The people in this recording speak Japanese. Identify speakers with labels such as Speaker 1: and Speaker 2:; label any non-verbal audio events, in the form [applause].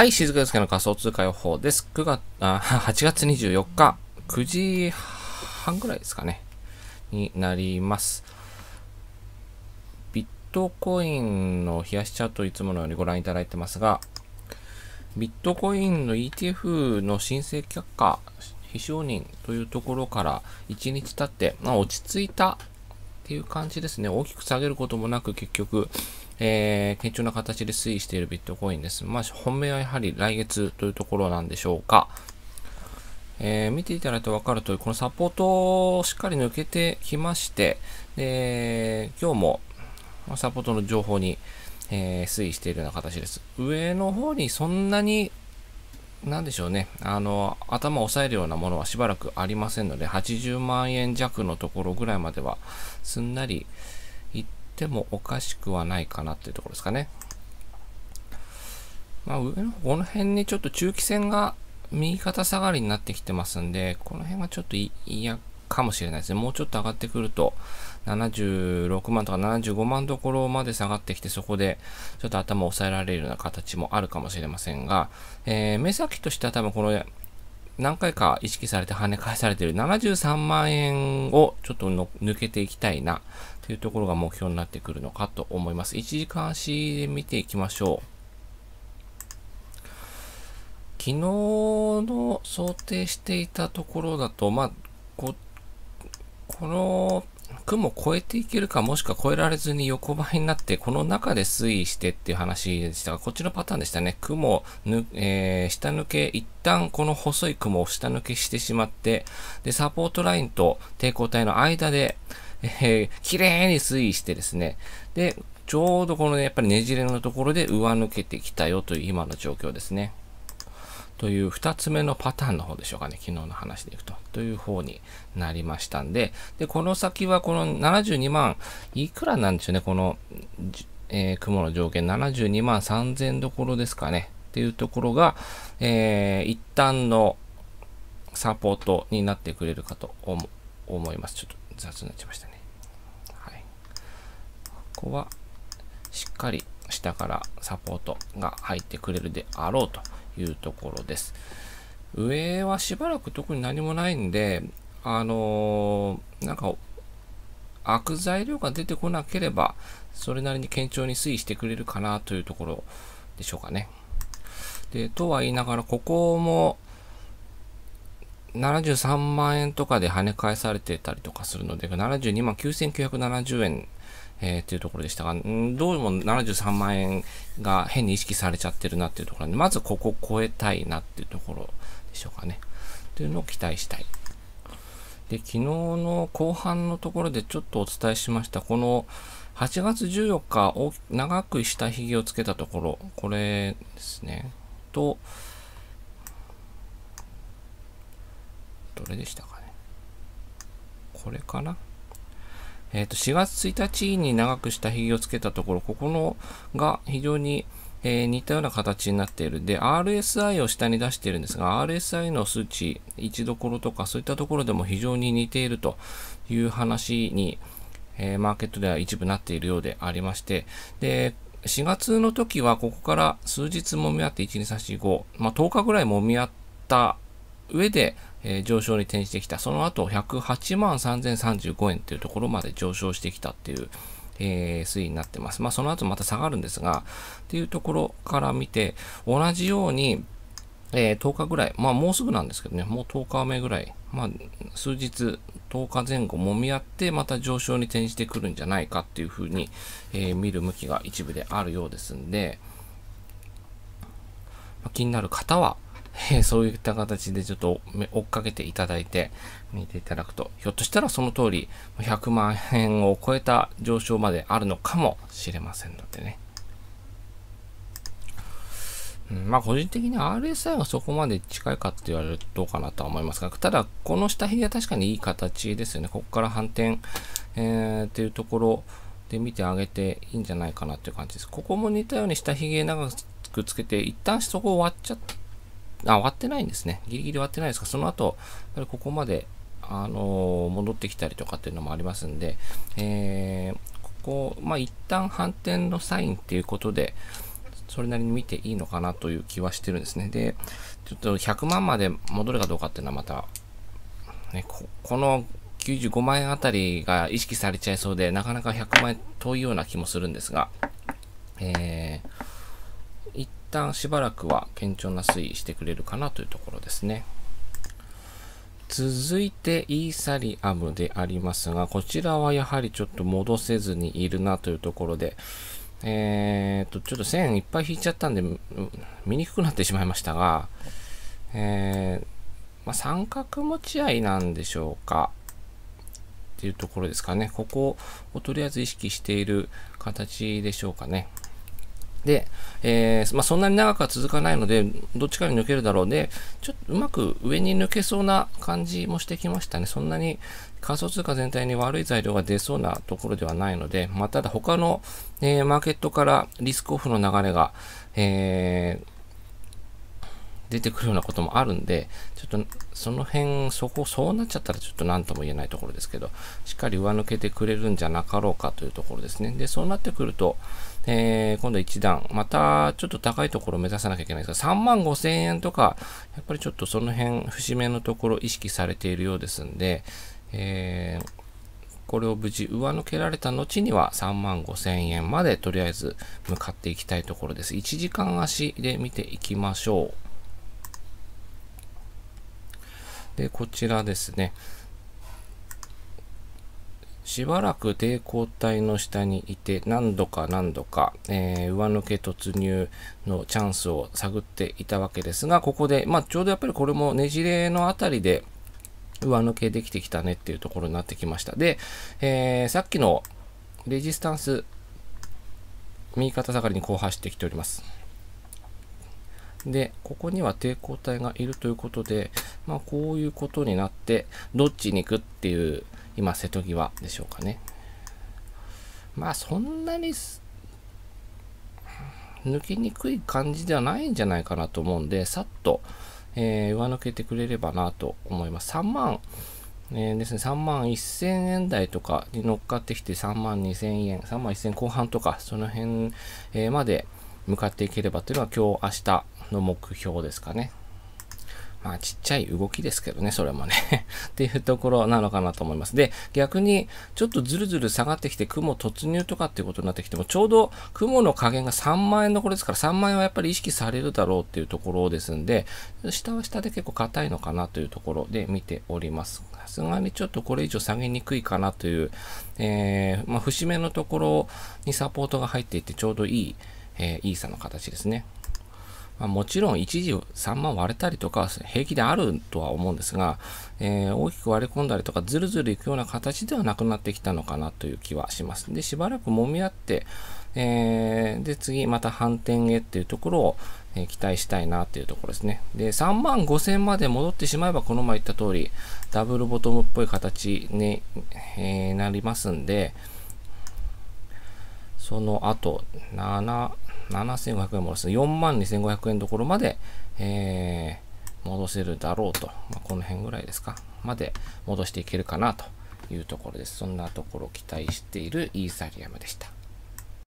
Speaker 1: はい、静かですけの仮想通貨予報です。9月、あ、8 [laughs] 月24日、9時半ぐらいですかね、になります。ビットコインの冷やしチャートいつものようにご覧いただいてますが、ビットコインの ETF の申請却下、非承認というところから1日経って、まあ、落ち着いたっていう感じですね。大きく下げることもなく結局、えー、堅調な形で推移しているビットコインです。まあ、本命はやはり来月というところなんでしょうか。えー、見ていただいて分かるとおり、このサポートをしっかり抜けてきまして、えー、今日もサポートの情報に、えー、推移しているような形です。上の方にそんなに、なんでしょうね、あの、頭を押さえるようなものはしばらくありませんので、80万円弱のところぐらいまではすんなり、てもおかしくはないかなっていうところですかね。まあ、上の、この辺にちょっと中期線が右肩下がりになってきてますんで、この辺はちょっと嫌かもしれないですね。もうちょっと上がってくると、76万とか75万どころまで下がってきて、そこでちょっと頭を抑えられるような形もあるかもしれませんが、えー、目先としては多分この何回か意識されて跳ね返されてる73万円をちょっと抜けていきたいなというところが目標になってくるのかと思います。1時間足で見ていきましょう。昨日の想定していたところだと、まあ、ここの雲を越えていけるか、もしくは越えられずに横ばいになって、この中で推移してっていう話でしたが、こっちのパターンでしたね。雲えー、下抜け、一旦この細い雲を下抜けしてしまって、で、サポートラインと抵抗体の間で、えー、綺麗に推移してですね、で、ちょうどこのね、やっぱりねじれのところで上抜けてきたよという今の状況ですね。という2つ目のパターンの方でしょうかね。昨日の話でいくと。という方になりましたんで、で、この先はこの72万、いくらなんでしょうね。この、えー、雲の条件72万3000どころですかね。っていうところが、えー、一旦のサポートになってくれるかと思います。ちょっと雑になっちゃいましたね。はい。ここは、しっかり下からサポートが入ってくれるであろうと。いうところです。上はしばらく特に何もないんで、あのー、なんか、悪材料が出てこなければ、それなりに堅調に推移してくれるかなというところでしょうかね。で、とは言いながら、ここも、73万円とかで跳ね返されてたりとかするので、72万9970円えー、っていうところでしたが、どうも73万円が変に意識されちゃってるなっていうところで、まずここ超えたいなっていうところでしょうかね。というのを期待したい。で、昨日の後半のところでちょっとお伝えしました、この8月14日、長く下髭をつけたところ、これですね、と、どれでしたかね。これかなえっ、ー、と、4月1日に長くしたひげをつけたところ、ここのが非常に、えー、似たような形になっている。で、RSI を下に出しているんですが、RSI の数値、位置どころとかそういったところでも非常に似ているという話に、えー、マーケットでは一部なっているようでありまして、で、4月の時はここから数日もみ合って1、2、3、4、5、まあ、10日ぐらいもみ合った上でえ上昇に転じてきた。その後、108万3035円というところまで上昇してきたっていう、えー、推移になってます。まあ、その後また下がるんですが、っていうところから見て、同じように、えー、10日ぐらい、まあもうすぐなんですけどね、もう10日目ぐらい、まあ数日、10日前後揉み合って、また上昇に転じてくるんじゃないかっていうふうに、えー、見る向きが一部であるようですんで、まあ、気になる方は、え [laughs] そういった形でちょっと追っかけていただいて、見ていただくと、ひょっとしたらその通り、100万円を超えた上昇まであるのかもしれませんのでね。うん、まあ個人的に RSI がそこまで近いかって言われるとどうかなとは思いますが、ただこの下髭は確かにいい形ですよね。ここから反転、えー、っていうところで見てあげていいんじゃないかなっていう感じです。ここも似たように下髭長くつけて、一旦そこを割。っちゃって、あ、終わってないんですね。ギリギリ終わってないですか。その後、やっここまで、あのー、戻ってきたりとかっていうのもありますんで、えー、ここ、まあ、一旦反転のサインっていうことで、それなりに見ていいのかなという気はしてるんですね。で、ちょっと100万まで戻るかどうかっていうのはまた、ね、ここの95万円あたりが意識されちゃいそうで、なかなか100万円遠いような気もするんですが、えー、旦しばらくは堅調な推移してくれるかなというところですね。続いてイーサリアムでありますが、こちらはやはりちょっと戻せずにいるなというところで、えー、と、ちょっと線いっぱい引いちゃったんで、見にくくなってしまいましたが、えー、まあ、三角持ち合いなんでしょうか。っていうところですかね。ここをとりあえず意識している形でしょうかね。で、えー、まあ、そんなに長くは続かないので、どっちかに抜けるだろうで、ちょっとうまく上に抜けそうな感じもしてきましたね。そんなに仮想通貨全体に悪い材料が出そうなところではないので、まあ、ただ他の、えー、マーケットからリスクオフの流れが、えー、出てくるようなこともあるんで、ちょっとその辺、そこ、そうなっちゃったらちょっと何とも言えないところですけど、しっかり上抜けてくれるんじゃなかろうかというところですね。で、そうなってくると、えー、今度1段、またちょっと高いところを目指さなきゃいけないですが、3万5千円とか、やっぱりちょっとその辺、節目のところ意識されているようですんで、えー、これを無事上抜けられた後には3万5千円までとりあえず向かっていきたいところです。1時間足で見ていきましょう。で、こちらですね。しばらく抵抗体の下にいて何度か何度か、えー、上抜け突入のチャンスを探っていたわけですが、ここで、まあ、ちょうどやっぱりこれもねじれのあたりで上抜けできてきたねっていうところになってきました。で、えー、さっきのレジスタンス、右肩下がりにこう走ってきております。で、ここには抵抗体がいるということで、まあ、こういうことになって、どっちに行くっていう今、瀬戸際でしょうかね。まあ、そんなに、抜きにくい感じではないんじゃないかなと思うんで、さっと、えー、上抜けてくれればなと思います。3万、えー、ですね、3万1000円台とかに乗っかってきて3万2000円、3万1000円後半とか、その辺、えー、まで向かっていければというのは今日、明日の目標ですかね。まあちっちゃい動きですけどね、それもね [laughs] っていうところなのかなと思います。で、逆にちょっとずるずる下がってきて雲突入とかっていうことになってきても、ちょうど雲の加減が3万円のこれですから、3万円はやっぱり意識されるだろうっていうところですんで、下は下で結構硬いのかなというところで見ております。さすがにちょっとこれ以上下げにくいかなという、えー、まあ節目のところにサポートが入っていてちょうどいい、えー、イーサの形ですね。まあ、もちろん一時3万割れたりとか平気であるとは思うんですが、えー、大きく割れ込んだりとかずるずるいくような形ではなくなってきたのかなという気はします。で、しばらく揉み合って、えー、で、次また反転へっていうところを、えー、期待したいなっていうところですね。で、3万5000まで戻ってしまえば、この前言った通り、ダブルボトムっぽい形に、えー、なりますんで、その後、7、7500円戻す。4万2500円のところまで、えー、戻せるだろうと。まあ、この辺ぐらいですか。まで戻していけるかなというところです。そんなところを期待しているイーサリアムでした。